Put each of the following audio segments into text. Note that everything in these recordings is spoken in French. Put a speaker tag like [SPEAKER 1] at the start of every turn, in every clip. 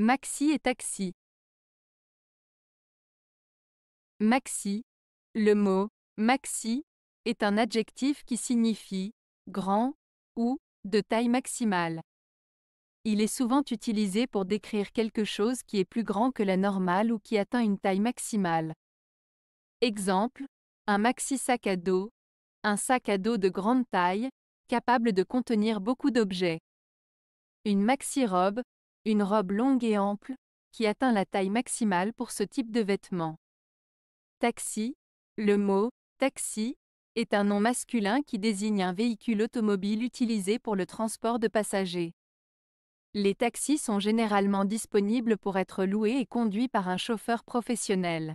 [SPEAKER 1] Maxi et taxi. Maxi. Le mot maxi est un adjectif qui
[SPEAKER 2] signifie grand ou de taille maximale. Il est souvent utilisé pour décrire quelque chose qui est plus grand que la normale ou qui atteint une taille maximale. Exemple, un maxi sac à dos, un sac à dos de grande taille, capable de contenir beaucoup d'objets. Une maxi-robe, une robe longue et ample, qui atteint la taille maximale pour ce type de vêtements. Taxi. Le mot taxi est un nom masculin qui désigne un véhicule automobile utilisé pour le transport de passagers. Les taxis sont généralement disponibles pour être loués et conduits par un chauffeur professionnel.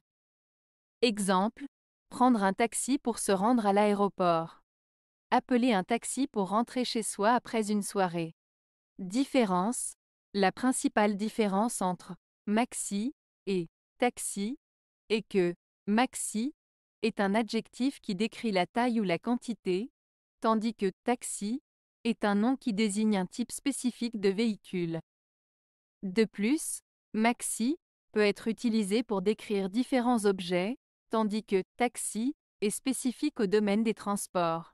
[SPEAKER 2] Exemple, prendre un taxi pour se rendre à l'aéroport. Appeler un taxi pour rentrer chez soi après une soirée. Différence, la principale différence entre maxi et taxi est que maxi est un adjectif qui décrit la taille ou la quantité, tandis que taxi est un nom qui désigne un type spécifique de véhicule. De plus, maxi peut être utilisé pour décrire différents
[SPEAKER 1] objets, tandis que taxi est spécifique au domaine des transports.